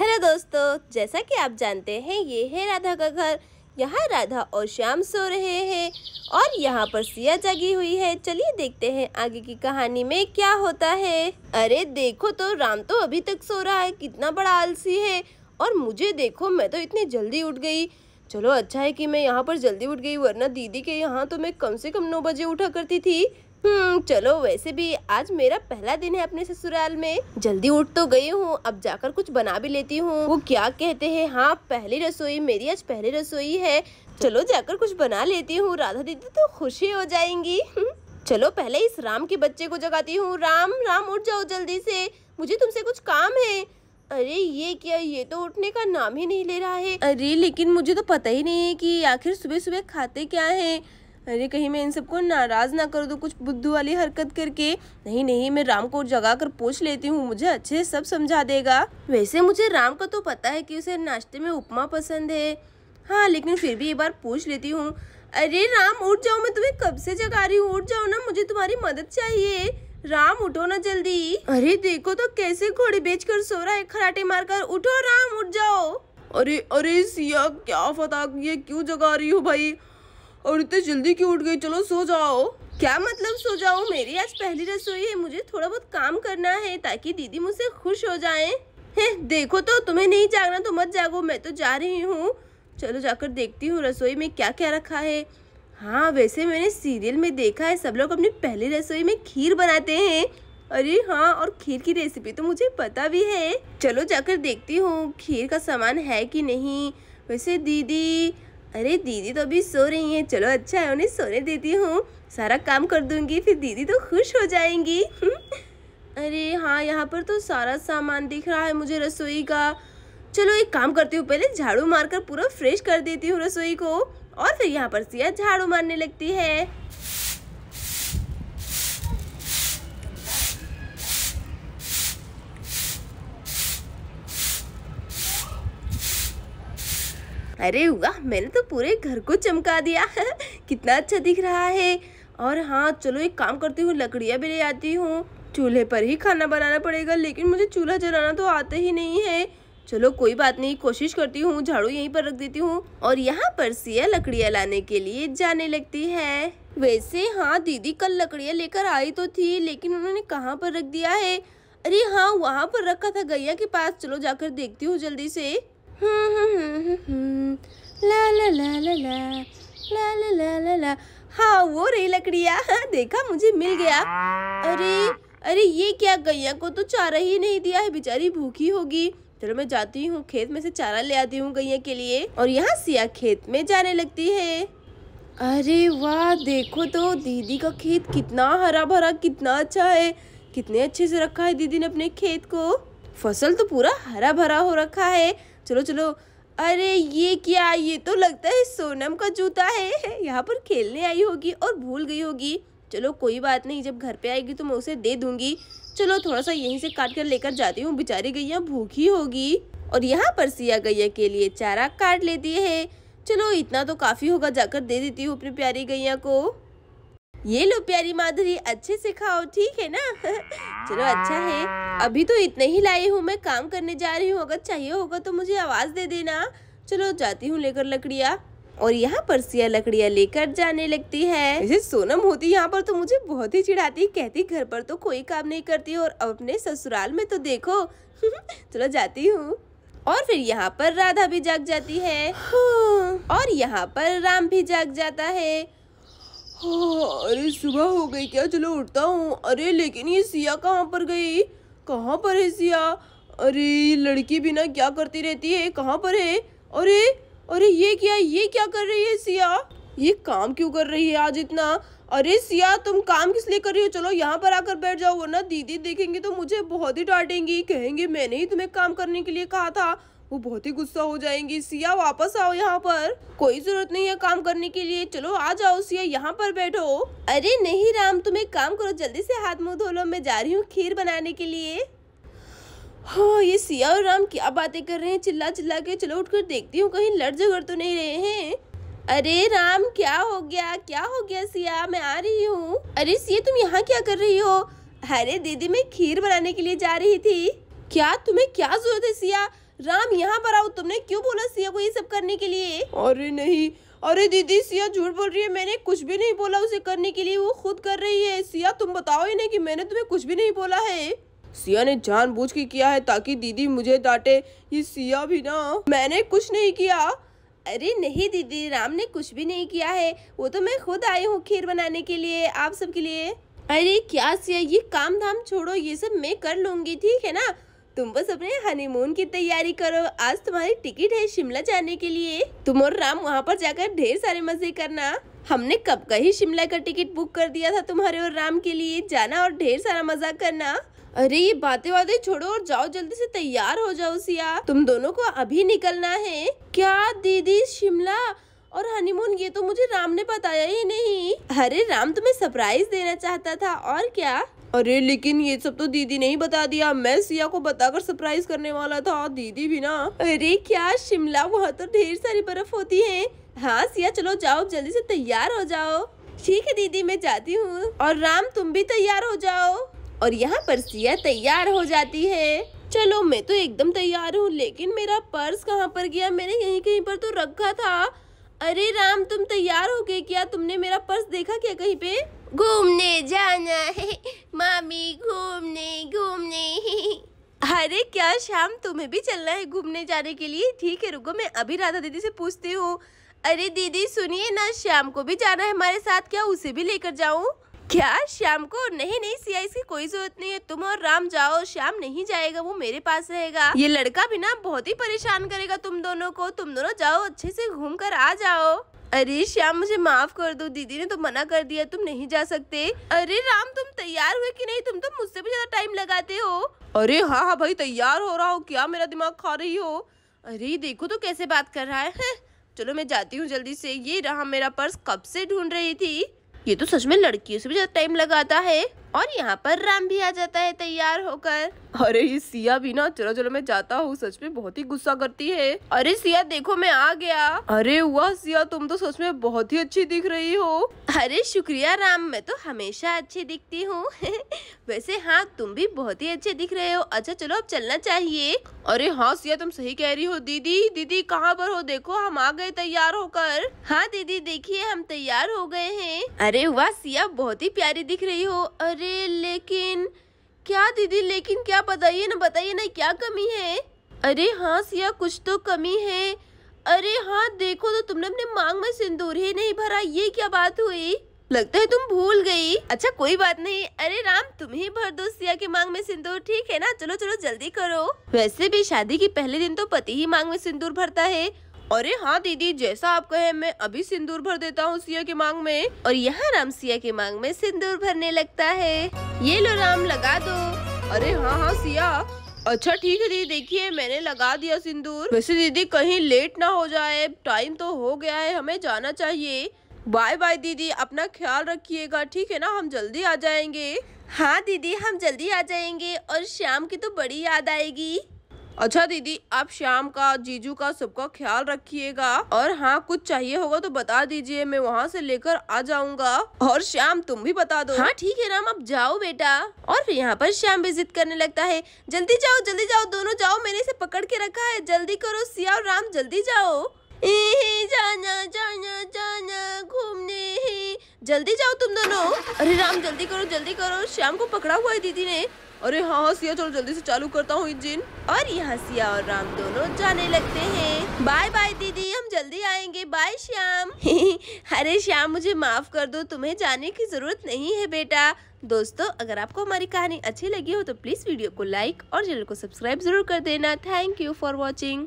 Hello दोस्तों जैसा कि आप जानते हैं ये है राधा का घर यहाँ राधा और श्याम सो रहे हैं और यहाँ पर सिया जगी हुई है चलिए देखते हैं आगे की कहानी में क्या होता है अरे देखो तो राम तो अभी तक सो रहा है कितना बड़ा आलसी है और मुझे देखो मैं तो इतनी जल्दी उठ गई चलो अच्छा है कि मैं यहाँ पर जल्दी उठ गई वरना दीदी के यहाँ तो मैं कम से कम नौ बजे उठा करती थी हम्म, चलो वैसे भी आज मेरा पहला दिन है अपने ससुराल में जल्दी उठ तो गई हूँ अब जाकर कुछ बना भी लेती हूँ वो क्या कहते हैं हाँ पहली रसोई मेरी आज पहली रसोई है चलो जाकर कुछ बना लेती हूँ राधा दीदी तो खुशी हो जाएंगी हम्म, चलो पहले इस राम के बच्चे को जगाती हूँ राम राम उठ जाओ जल्दी से मुझे तुमसे कुछ काम है अरे ये क्या ये तो उठने का नाम ही नहीं ले रहा है अरे लेकिन मुझे तो पता ही नहीं है कि आखिर सुबह सुबह खाते क्या है अरे कहीं मैं इन सबको नाराज़ ना कर दूँ कुछ बुद्धू वाली हरकत करके नहीं नहीं मैं राम को जगा कर पूछ लेती हूँ मुझे अच्छे सब समझा देगा वैसे मुझे राम का तो पता है कि उसे नाश्ते में उपमा पसंद है हाँ लेकिन फिर भी एक बार पूछ लेती हूँ अरे राम उठ जाओ मैं तुम्हें कब से जगा रही हूँ उठ जाओ ना मुझे तुम्हारी मदद चाहिए राम उठो ना जल्दी अरे देखो तो कैसे घोड़े बेच कर सो रहा है खराटे मारकर उठो राम उठ जाओ अरे अरे सिया क्या फता ये क्यों जगा रही हो भाई और इतने जल्दी क्यों उठ गई चलो सो जाओ क्या मतलब सो जाओ मेरी आज पहली रसोई है मुझे थोड़ा बहुत काम करना है ताकि दीदी मुझसे खुश हो जाए देखो तो तुम्हें नहीं जागना तो मत जागो मैं तो जा रही हूँ चलो जाकर देखती हूँ रसोई में क्या क्या रखा है हाँ वैसे मैंने सीरियल में देखा है सब लोग अपनी पहली रसोई में खीर बनाते हैं अरे हाँ और खीर की रेसिपी तो मुझे पता भी है चलो जाकर देखती हूँ खीर का सामान है कि नहीं वैसे दीदी अरे दीदी तो अभी सो रही हैं चलो अच्छा है उन्हें सोने देती हूँ सारा काम कर दूंगी फिर दीदी तो खुश हो जाएंगी अरे हाँ यहाँ पर तो सारा सामान दिख रहा है मुझे रसोई का चलो एक काम करती हूँ पहले झाड़ू मारकर पूरा फ्रेश कर देती हूँ रसोई को और फिर यहाँ पर सिया झाड़ू मारने लगती है अरे वाह मैंने तो पूरे घर को चमका दिया कितना अच्छा दिख रहा है और हाँ चलो एक काम करती हूँ लकड़ियाँ भी ले आती हूँ चूल्हे पर ही खाना बनाना पड़ेगा लेकिन मुझे चूल्हा जलाना तो आता ही नहीं है चलो कोई बात नहीं कोशिश करती हूँ झाड़ू यहीं पर रख देती हूँ और यहाँ पर सिया लकड़ियाँ लाने के लिए जाने लगती है वैसे हाँ दीदी कल लकड़ियाँ लेकर आई तो थी लेकिन उन्होंने कहाँ पर रख दिया है अरे हाँ वहाँ पर रखा था गैया के पास चलो जाकर देखती हूँ जल्दी से ला ला ला ला ला ला ला ला ला ला हाँ वो रही लकड़िया हाँ, देखा मुझे मिल गया अरे अरे ये क्या गैया को तो चारा ही नहीं दिया है बेचारी भूखी होगी चलो मैं जाती हूँ खेत में से चारा ले आती हूँ गैया के लिए और यहाँ सिया खेत में जाने लगती है अरे वाह देखो तो दीदी का खेत कितना हरा भरा कितना अच्छा है कितने अच्छे से रखा है दीदी ने अपने खेत को फसल तो पूरा हरा भरा हो रखा है चलो चलो अरे ये क्या ये तो लगता है सोनम का जूता है यहाँ पर खेलने आई होगी और भूल गई होगी चलो कोई बात नहीं जब घर पे आएगी तो मैं उसे दे दूंगी चलो थोड़ा सा यहीं से काट कर लेकर जाती हूँ बेचारी गैया भूखी होगी और यहाँ पर सिया गैया के लिए चारा काट लेती है चलो इतना तो काफ़ी होगा जाकर दे देती हूँ अपनी प्यारी गैया को ये लो प्यारी माधुरी अच्छे से खाओ ठीक है ना चलो अच्छा है अभी तो इतने ही लाए हूँ मैं काम करने जा रही हूँ अगर चाहिए होगा तो मुझे आवाज़ दे देना चलो जाती हूँ लेकर लकड़िया और यहाँ पर सिया लकड़ियाँ लेकर जाने लगती है जैसे सोनम होती यहाँ पर तो मुझे बहुत ही चिढ़ाती कहती घर पर तो कोई काम नहीं करती और अपने ससुराल में तो देखो चलो जाती हूँ और फिर यहाँ पर राधा भी जाग जाती है और यहाँ पर राम भी जाग जाता है हाँ अरे सुबह हो गई क्या चलो उठता हूँ अरे लेकिन ये सिया कहाँ पर गई कहाँ पर है सिया अरे लड़की बिना क्या करती रहती है कहाँ पर है अरे अरे ये क्या ये क्या कर रही है सिया ये काम क्यों कर रही है आज इतना अरे सिया तुम काम किस लिए कर रही हो चलो यहाँ पर आकर बैठ जाओ वरना दीदी देखेंगी तो मुझे बहुत ही डांटेंगी कहेंगे मैंने ही तुम्हें काम करने के लिए कहा था वो बहुत ही गुस्सा हो जाएंगी सिया वापस आओ यहाँ पर कोई जरूरत नहीं है काम करने के लिए चलो आ जाओ सिया यहाँ पर बैठो अरे नहीं राम तुम एक काम करो जल्दी से हाथ मुंह धो लो मैं जा रही हूँ खीर बनाने के लिए हाँ ये सिया और राम क्या बातें कर रहे हैं चिल्ला चिल्ला के चलो उठकर देखती हूँ कहीं लड़ झगड़ तो नहीं रहे हैं अरे राम क्या हो गया क्या हो गया सिया मैं आ रही हूँ अरे सिया तुम यहाँ क्या कर रही हो अरे दीदी मैं खीर बनाने के लिए जा रही थी क्या तुम्हें क्या जरूरत है सिया राम यहाँ पर आओ तुमने क्यों बोला सिया को ये सब करने के लिए अरे नहीं अरे दीदी सिया झूठ बोल रही है मैंने कुछ भी नहीं बोला उसे करने के लिए वो खुद कर रही है सिया तुम बताओ नहीं कि मैंने तुम्हें कुछ भी नहीं बोला है सिया ने जानबूझ के किया है ताकि दीदी मुझे डांटे ये सिया भी ना मैंने कुछ नहीं किया अरे नहीं दीदी राम ने कुछ भी नहीं किया है वो तो मैं खुद आई हूँ खीर बनाने के लिए आप सबके लिए अरे क्या सिया ये काम धाम छोड़ो ये सब मैं कर लूंगी ठीक है ना तुम बस अपने हनीमून की तैयारी करो आज तुम्हारी टिकट है शिमला जाने के लिए तुम और राम वहाँ पर जाकर ढेर सारे मजे करना हमने कब का ही शिमला का टिकट बुक कर दिया था तुम्हारे और राम के लिए जाना और ढेर सारा मजा करना अरे ये बातें बातें छोड़ो और जाओ जल्दी से तैयार हो जाओ सिया तुम दोनों को अभी निकलना है क्या दीदी शिमला और हनीमून ये तो मुझे राम ने बताया ही नहीं अरे राम तुम्हें सरप्राइज देना चाहता था और क्या अरे लेकिन ये सब तो दीदी ने ही बता दिया मैं सिया को बताकर सरप्राइज करने वाला था दीदी भी ना अरे क्या शिमला वहाँ तो ढेर सारी बर्फ होती है हाँ सिया चलो जाओ जल्दी से तैयार हो जाओ ठीक है दीदी मैं जाती हूँ और राम तुम भी तैयार हो जाओ और यहाँ पर सिया तैयार हो जाती है चलो मैं तो एकदम तैयार हूँ लेकिन मेरा पर्स कहाँ पर गया मैंने यहीं कहीं पर तो रखा था अरे राम तुम तैयार हो गए क्या तुमने मेरा पर्स देखा क्या कहीं पे घूमने जाना है मामी घूमने घूमने अरे क्या शाम तुम्हें भी चलना है घूमने जाने के लिए ठीक है रुको मैं अभी राधा दीदी से पूछती हूँ अरे दीदी सुनिए ना शाम को भी जाना है हमारे साथ क्या उसे भी लेकर जाऊँ क्या शाम को नहीं नहीं सिया इसकी कोई जरूरत नहीं है तुम और राम जाओ शाम नहीं जाएगा वो मेरे पास रहेगा ये लड़का भी ना बहुत ही परेशान करेगा तुम दोनों को तुम दोनों जाओ अच्छे से घूम कर आ जाओ अरे श्याम मुझे माफ कर दो दीदी ने तो मना कर दिया तुम नहीं जा सकते अरे राम तुम तैयार हुए कि नहीं तुम तो मुझसे भी ज्यादा टाइम लगाते हो अरे हाँ हाँ भाई तैयार हो रहा हो क्या मेरा दिमाग खा रही हो अरे देखो तो कैसे बात कर रहा है, है? चलो मैं जाती हूँ जल्दी से ये रहा मेरा पर्स कब से ढूंढ रही थी ये तो सच में लड़कियों से भी ज्यादा टाइम लगाता है और यहाँ पर राम भी आ जाता है तैयार होकर अरे ये सिया भी ना चलो चलो मैं जाता हूँ सच में बहुत ही गुस्सा करती है अरे सिया देखो मैं आ गया अरे वाह सिया तुम तो सच में बहुत ही अच्छी दिख रही हो अरे शुक्रिया राम मैं तो हमेशा अच्छी दिखती हूँ वैसे हाँ तुम भी बहुत ही अच्छे दिख रहे हो अच्छा चलो अब चलना चाहिए अरे हाँ सिया तुम सही कह रही हो दीदी दीदी कहाँ पर हो देखो हम आ गए तैयार होकर हाँ दीदी देखिए हम तैयार हो गए हैं अरे वाह सिया बहुत ही प्यारी दिख रही हो और अरे लेकिन क्या दीदी लेकिन क्या बताइए ना बताइए ना क्या कमी है अरे हाँ सिया कुछ तो कमी है अरे हाँ देखो तो तुमने अपने मांग में सिंदूर ही नहीं भरा ये क्या बात हुई लगता है तुम भूल गई अच्छा कोई बात नहीं अरे राम तुम ही भर दो सिया के मांग में सिंदूर ठीक है ना चलो चलो जल्दी करो वैसे भी शादी के पहले दिन तो पति ही मांग में सिंदूर भरता है अरे हाँ दीदी जैसा आप कहे मैं अभी सिंदूर भर देता हूँ सिया की मांग में और यहाँ राम सिया की मांग में सिंदूर भरने लगता है ये लो राम लगा दो अरे हाँ हाँ सिया अच्छा ठीक है दीदी देखिए मैंने लगा दिया सिंदूर वैसे दीदी कहीं लेट ना हो जाए टाइम तो हो गया है हमें जाना चाहिए बाय बाय दीदी अपना ख्याल रखिएगा ठीक है ना हम जल्दी आ जाएंगे हाँ दीदी हम जल्दी आ जाएंगे और शाम की तो बड़ी याद आएगी अच्छा दीदी आप शाम का जीजू का सबका ख्याल रखिएगा और हाँ कुछ चाहिए होगा तो बता दीजिए मैं वहाँ से लेकर आ जाऊंगा और श्याम तुम भी बता दो हाँ ठीक है राम आप जाओ बेटा और यहाँ पर श्याम विजिट करने लगता है जल्दी जाओ जल्दी जाओ दोनों जाओ मैंने इसे पकड़ के रखा है जल्दी करो सिया और राम जल्दी जाओ जाना जाना जाना घूमने जल्दी जाओ तुम दोनों अरे राम जल्दी करो जल्दी करो श्याम को पकड़ा हुआ है दीदी ने अरे हाँ हाँ सिया चलो जल्दी से चालू करता हूँ इंजिन और यहाँ सिया और राम दोनों जाने लगते हैं बाय बाय दीदी हम जल्दी आएंगे बाय श्याम अरे श्याम मुझे माफ कर दो तुम्हें जाने की जरूरत नहीं है बेटा दोस्तों अगर आपको हमारी कहानी अच्छी लगी हो तो प्लीज वीडियो को लाइक और चैनल को सब्सक्राइब जरूर कर देना थैंक यू फॉर वॉचिंग